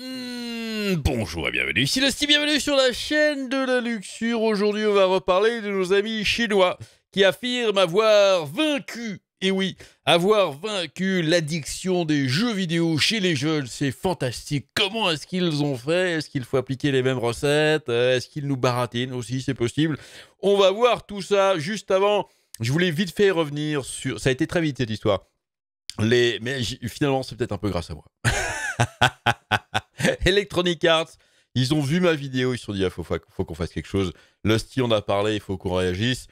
Hmm, bonjour et bienvenue, ici bienvenue sur la chaîne de la luxure. Aujourd'hui, on va reparler de nos amis chinois qui affirment avoir vaincu, et eh oui, avoir vaincu l'addiction des jeux vidéo chez les jeunes. C'est fantastique. Comment est-ce qu'ils ont fait Est-ce qu'il faut appliquer les mêmes recettes Est-ce qu'ils nous baratinent aussi C'est possible. On va voir tout ça juste avant. Je voulais vite fait revenir sur. Ça a été très vite cette histoire. Les... Mais finalement, c'est peut-être un peu grâce à moi. Electronic Arts, ils ont vu ma vidéo, ils se sont dit, il ah, faut, qu'on fasse quelque chose. Lusty, on a parlé, il faut qu'on réagisse.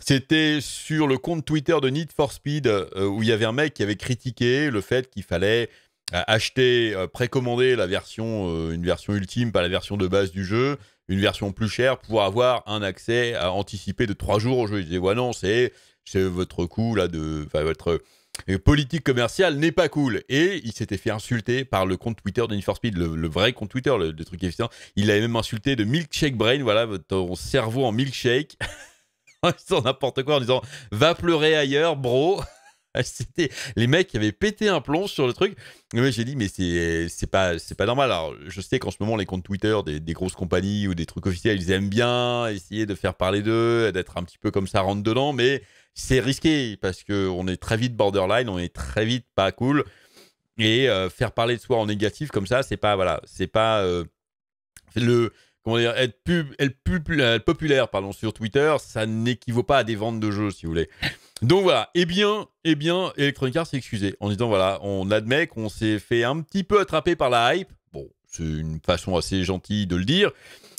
C'était sur le compte Twitter de Need for Speed euh, où il y avait un mec qui avait critiqué le fait qu'il fallait euh, acheter, euh, précommander la version, une version ultime, pas la version de base du jeu, une version plus chère pour avoir un accès anticipé de trois jours au jeu. Il disait, ouais, non, c'est votre coût là de. votre politique commerciale n'est pas cool. Et il s'était fait insulter par le compte Twitter de Speed, le, vrai compte Twitter, le, le truc efficient. Il l'avait même insulté de milkshake brain, voilà, ton cerveau en milkshake. en disant n'importe quoi, en disant va pleurer ailleurs, bro. Ah, c'était les mecs qui avaient pété un plomb sur le truc. Mais j'ai dit, mais c'est pas, c'est pas normal. Alors, je sais qu'en ce moment, les comptes Twitter des, grosses compagnies ou des trucs officiels, ils aiment bien essayer de faire parler d'eux, d'être un petit peu comme ça rentre dedans, mais c'est risqué parce qu'on est très vite borderline, on est très vite pas cool. Et euh, faire parler de soi en négatif comme ça, c'est pas, voilà, c'est pas euh, le. Comment dire, être, être, euh, populaire parlons sur Twitter, ça n'équivaut pas à des ventes de jeux, si vous voulez. Donc voilà, eh bien, eh bien, Electronic Arts s'est excusé en disant voilà, on admet qu'on s'est fait un petit peu attraper par la hype. Bon, c'est une façon assez gentille de le dire.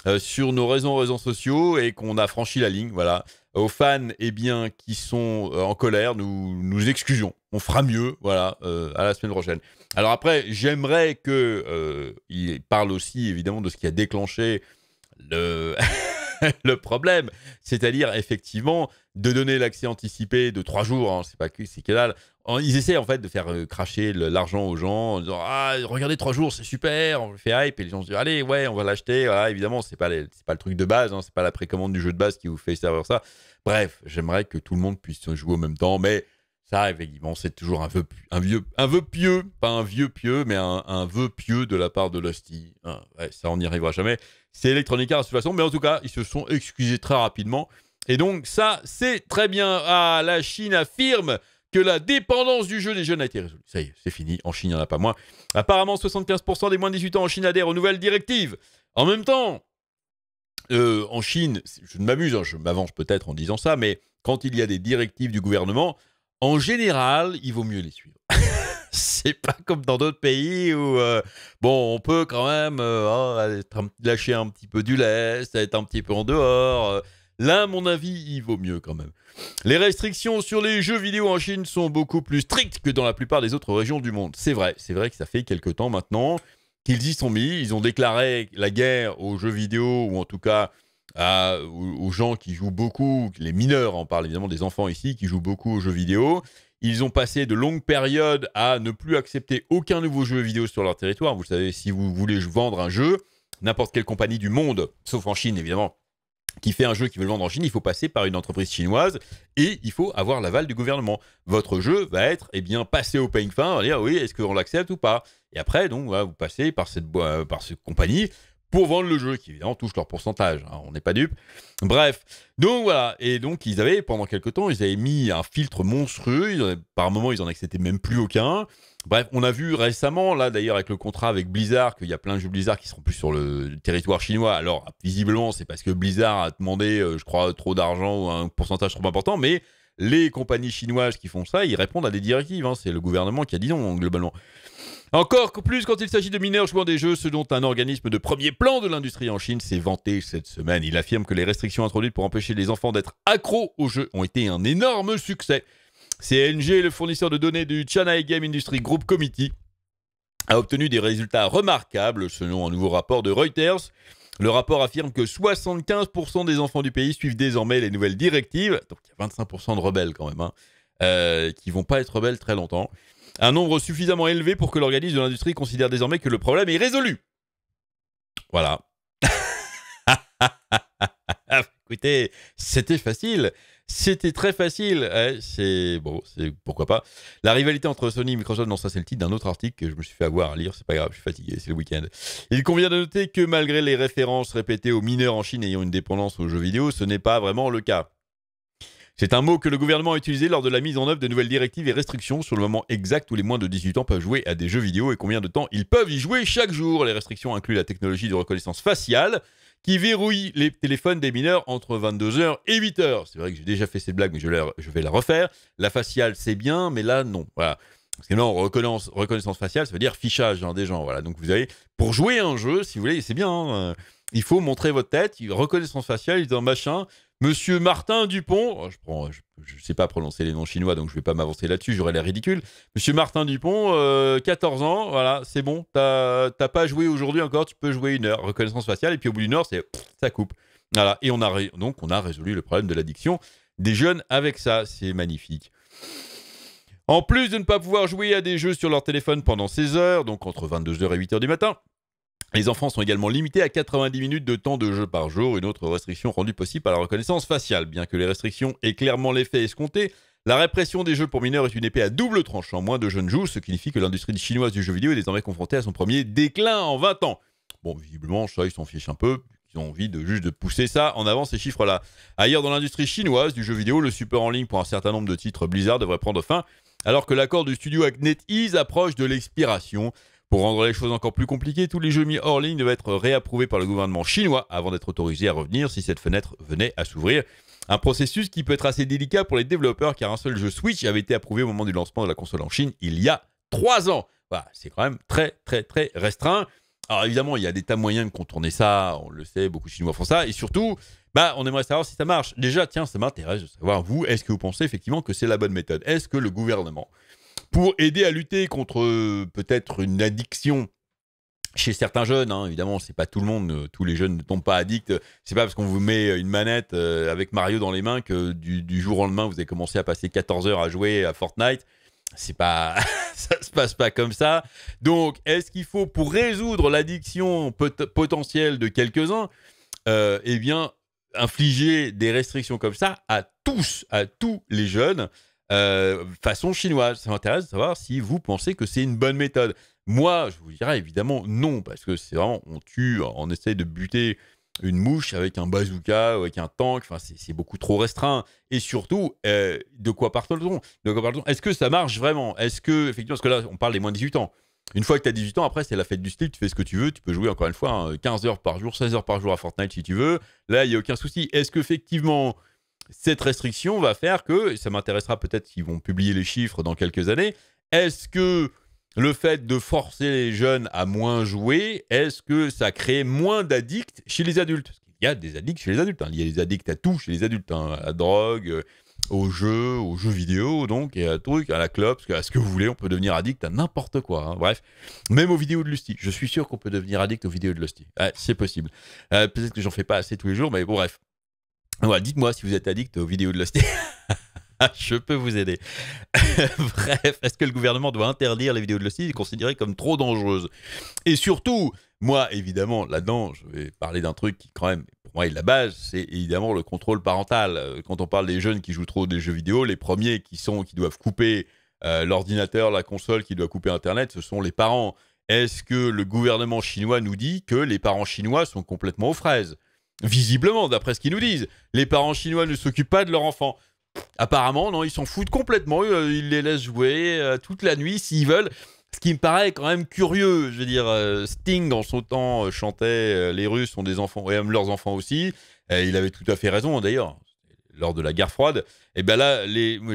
Euh, sur nos réseaux, sociaux et qu'on a franchi la ligne, voilà. Aux fans, eh bien, qui sont euh, en colère, nous nous excusons. On fera mieux, voilà, euh, à la semaine prochaine. Alors après, j'aimerais que il parle aussi évidemment de ce qui a déclenché le le problème. C'est-à-dire, effectivement, de donner l'accès anticipé de trois jours, hein, C'est pas que c'est que là Ils essaient en fait de faire euh, cracher l'argent aux gens en disant Ah, regardez trois jours, c'est super, on fait hype. Et les gens se disent Allez, ouais, on va l'acheter. évidemment, c'est pas, pas le truc de base, hein, c'est pas la précommande du jeu de base qui vous fait servir ça. Bref, j'aimerais que tout le monde puisse jouer au même temps, mais ça effectivement, c'est toujours un vœu, un, vieux, un vœu pieux, pas un vieux pieux, mais un, un vœu pieux de la part de l'hostie. Ah, ça, on n'y arrivera jamais. C'est Electronic Arts de toute façon, mais en tout cas, ils se sont excusés très rapidement. Et donc, ça, c'est très bien. Ah, la Chine affirme que la dépendance du jeu des jeunes a été résolue. Ça y est, c'est fini. En Chine, il n'y en a pas moins. Apparemment, 75% des moins de 18 ans en Chine adhèrent aux nouvelles directives. En même temps, euh, en Chine, je ne m'amuse, hein, je m'avance peut-être en disant ça, mais quand il y a des directives du gouvernement, en général, il vaut mieux les suivre. c'est pas comme dans d'autres pays où, euh, bon, on peut quand même euh, oh, lâcher un petit peu du lest, être un petit peu en dehors. Euh. Là, à mon avis, il vaut mieux quand même. Les restrictions sur les jeux vidéo en Chine sont beaucoup plus strictes que dans la plupart des autres régions du monde. C'est vrai, c'est vrai que ça fait quelques temps maintenant qu'ils y sont mis. Ils ont déclaré la guerre aux jeux vidéo, ou en tout cas à, aux, gens qui jouent beaucoup, les mineurs, en parle évidemment des enfants ici, qui jouent beaucoup aux jeux vidéo. Ils ont passé de longues périodes à ne plus accepter aucun nouveau jeu vidéo sur leur territoire. Vous savez, si vous voulez vendre un jeu, n'importe quelle compagnie du monde, sauf en Chine évidemment, qui fait un jeu qui veut le vendre en Chine, il faut passer par une entreprise chinoise et il faut avoir l'aval du gouvernement. Votre jeu va être eh bien passé au paying fin, on va dire oui, est-ce qu'on l'accepte ou pas Et après, donc, vous passez par cette euh, compagnie pour vendre le jeu, qui évidemment touche leur pourcentage. Hein, on n'est pas dupe. Bref, donc voilà. Et donc, ils avaient, pendant quelque temps, ils avaient mis un filtre monstrueux. par moments, ils en acceptaient même plus aucun. Bref, on a vu récemment, là d'ailleurs, avec le contrat avec Blizzard, qu'il y a plein de jeux Blizzard qui seront plus sur le territoire chinois. Alors, visiblement, c'est parce que Blizzard a demandé, euh, je crois, trop d'argent ou un pourcentage trop important, mais les compagnies chinoises qui font ça, ils répondent à des directives. Hein. C'est le gouvernement qui a dit non, globalement. Encore plus quand il s'agit de mineurs jouant des jeux, ce dont un organisme de premier plan de l'industrie en Chine s'est vanté cette semaine. Il affirme que les restrictions introduites pour empêcher les enfants d'être accros aux jeux ont été un énorme succès. CNG, le fournisseur de données du China Game Industry Group Committee, a obtenu des résultats remarquables selon un nouveau rapport de Reuters. Le rapport affirme que 75% des enfants du pays suivent désormais les nouvelles directives, donc il y a 25% de rebelles quand même, hein, euh, qui vont pas être rebelles très longtemps. Un nombre suffisamment élevé pour que l'organisme de l'industrie considère désormais que le problème est résolu. Voilà. Écoutez, c'était facile. C'était très facile. Eh, c'est bon, c'est pourquoi pas. La rivalité entre Sony et Microsoft, non, ça c'est le titre d'un autre article que je me suis fait avoir à lire. C'est pas grave, je suis fatigué, c'est le week-end. Il convient de noter que malgré les références répétées aux mineurs en Chine ayant une dépendance aux jeux vidéo, ce n'est pas vraiment le cas. C'est un mot que le gouvernement a utilisé lors de la mise en œuvre de nouvelles directives et restrictions sur le moment exact où les moins de 18 ans peuvent jouer à des jeux vidéo et combien de temps ils peuvent y jouer chaque jour. Les restrictions incluent la technologie de reconnaissance faciale qui verrouille les téléphones des mineurs entre 22h et 8h. C'est vrai que j'ai déjà fait cette blague, mais je, je vais la refaire. La faciale, c'est bien, mais là, non. Voilà. Parce que là, reconnaissance, faciale, ça veut dire fichage hein, des gens. Voilà. Donc, vous avez, pour jouer un jeu, si vous voulez, c'est bien. Hein. il faut montrer votre tête, reconnaissance faciale, ils machin. Monsieur Martin Dupont, oh, je ne sais pas prononcer les noms chinois, donc je ne vais pas m'avancer là-dessus, j'aurais l'air ridicule. Monsieur Martin Dupont, 14 euh, ans, voilà, c'est bon, tu t'as pas joué aujourd'hui encore, tu peux jouer une heure, reconnaissance faciale, et puis au bout d'une heure, c'est ça coupe. Voilà, et on a donc on a résolu le problème de l'addiction des jeunes avec ça, c'est magnifique. En plus de ne pas pouvoir jouer à des jeux sur leur téléphone pendant 16 heures, donc entre 22h et 8h du matin, les enfants sont également limités à 90 minutes de temps de jeu par jour, une autre restriction rendue possible par la reconnaissance faciale. Bien que les restrictions aient clairement l'effet escompté, la répression des jeux pour mineurs est une épée à double tranchant. Moins de jeunes jouent, ce qui signifie que l'industrie chinoise du jeu vidéo est désormais confrontée à son premier déclin en 20 ans. Bon, visiblement, ça, ils s'en fichent un peu. Ils ont envie de juste de pousser ça en avant, ces chiffres-là. Ailleurs dans l'industrie chinoise du jeu vidéo, le support en ligne pour un certain nombre de titres Blizzard devrait prendre fin, alors que l'accord du studio avec NetEase approche de l'expiration. Pour rendre les choses encore plus compliquées, tous les jeux mis hors ligne devaient être réapprouvés par le gouvernement chinois avant d'être autorisés à revenir si cette fenêtre venait à s'ouvrir. Un processus qui peut être assez délicat pour les développeurs car un seul jeu Switch avait été approuvé au moment du lancement de la console en Chine il y a trois ans. Voilà, c'est quand même très très très restreint. Alors évidemment, il y a des tas moyens de contourner ça, on le sait, beaucoup de Chinois font ça, et surtout, bah, on aimerait savoir si ça marche. Déjà, tiens, ça m'intéresse de savoir, vous, est-ce que vous pensez effectivement que c'est la bonne méthode Est-ce que le gouvernement pour aider à lutter contre euh, peut-être une addiction chez certains jeunes, hein, évidemment, c'est pas tout le monde, euh, tous les jeunes ne tombent pas addicts. C'est pas parce qu'on vous met euh, une manette avec Mario dans les mains que du, jour au lendemain vous avez commencé à passer 14 heures à jouer à Fortnite. C'est pas, ça se passe pas comme ça. Donc, est-ce qu'il faut pour résoudre l'addiction potentielle de quelques-uns, eh bien, infliger des restrictions comme ça à tous, à tous les jeunes euh, façon chinoise. Ça m'intéresse de savoir si vous pensez que c'est une bonne méthode. Moi, je vous dirais évidemment non, parce que c'est vraiment, on tue, on essaie de buter une mouche avec un bazooka ou avec un tank, enfin, c'est beaucoup trop restreint. Et surtout, euh, de quoi parle-t-on Est-ce que ça marche vraiment Est-ce que, effectivement, parce que là, on parle des moins de 18 ans. Une fois que tu as 18 ans, après, c'est la fête du slip, tu fais ce que tu veux, tu peux jouer encore une fois 15 hein, heures par jour, 16 heures par jour à Fortnite si tu veux. Là, il n'y a aucun souci. Est-ce qu'effectivement, cette restriction va faire que, et ça m'intéressera peut-être s'ils vont publier les chiffres dans quelques années, est-ce que le fait de forcer les jeunes à moins jouer, est-ce que ça crée moins d'addicts chez les adultes Il y a des addicts chez les adultes, hein. il y a des addicts à tout chez les adultes, hein. à la drogue, euh, aux jeux, aux jeux vidéo, donc, et à, tout. à la clope, à ce que vous voulez, on peut devenir addict à n'importe quoi. Hein. Bref, même aux vidéos de Lusty. Je suis sûr qu'on peut devenir addict aux vidéos de Lusty. c'est possible. Euh, peut-être que j'en fais pas assez tous les jours, mais bon, bref. Dites-moi si vous êtes addict aux vidéos de l'hostie. je peux vous aider. Bref, est-ce que le gouvernement doit interdire les vidéos de l'hostie considérées comme trop dangereuses Et surtout, moi, évidemment, là-dedans, je vais parler d'un truc qui, quand même, pour moi, est la base, c'est évidemment le contrôle parental. Euh, quand on parle des jeunes qui jouent trop des jeux vidéo, les premiers qui sont, qui doivent couper euh, l'ordinateur, la console, qui doit couper Internet, ce sont les parents. Est-ce que le gouvernement chinois nous dit que les parents chinois sont complètement aux fraises Visiblement, d'après ce qu'ils nous disent, les parents chinois ne s'occupent pas de leurs enfants. Apparemment, non, ils s'en foutent complètement. Euh, ils les laissent jouer euh, toute la nuit s'ils veulent. Ce qui me paraît quand même curieux. Je veux dire, euh, Sting, dans son temps, chantait Les Russes ont des enfants et aiment leurs enfants aussi. il avait tout à fait raison, hein, d'ailleurs, lors de la guerre froide. Et eh bien là,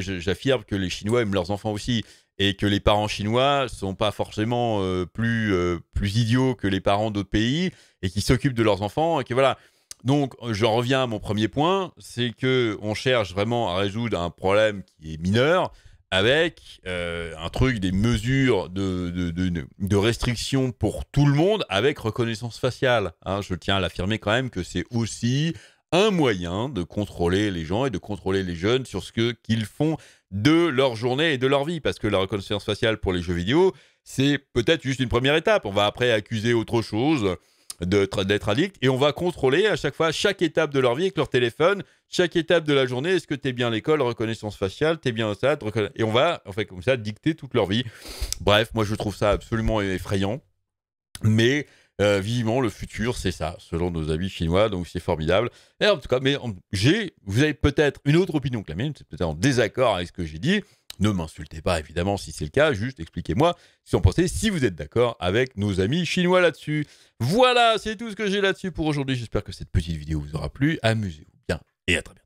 j'affirme que les Chinois aiment leurs enfants aussi. Et que les parents chinois ne sont pas forcément plus, plus idiots que les parents d'autres pays et qui s'occupent de leurs enfants. Et que voilà. Donc, je reviens à mon premier point, c'est que on cherche vraiment à résoudre un problème qui est mineur avec euh, un truc, des mesures de, de, restriction pour tout le monde avec reconnaissance faciale. Hein. je tiens à l'affirmer quand même que c'est aussi un moyen de contrôler les gens et de contrôler les jeunes sur ce qu'ils font de leur journée et de leur vie. Parce que la reconnaissance faciale pour les jeux vidéo, c'est peut-être juste une première étape. On va après accuser autre chose d'être addict. Et on va contrôler à chaque fois chaque étape de leur vie avec leur téléphone, chaque étape de la journée. Est-ce que tu es bien à l'école, reconnaissance faciale, tu es bien au stade, et on va en fait comme ça dicter toute leur vie. Bref, moi je trouve ça absolument effrayant, mais euh, vivement le futur, c'est ça, selon nos amis chinois. Donc c'est formidable. en tout cas, mais j'ai, vous avez peut-être une autre opinion que la mienne, c'est peut-être en désaccord avec ce que j'ai dit. Ne m'insultez pas, évidemment, si c'est le cas, juste expliquez-moi si on pensait si vous êtes d'accord avec nos amis chinois là-dessus. Voilà, c'est tout ce que j'ai là-dessus pour aujourd'hui. J'espère que cette petite vidéo vous aura plu. Amusez-vous bien et à très bientôt.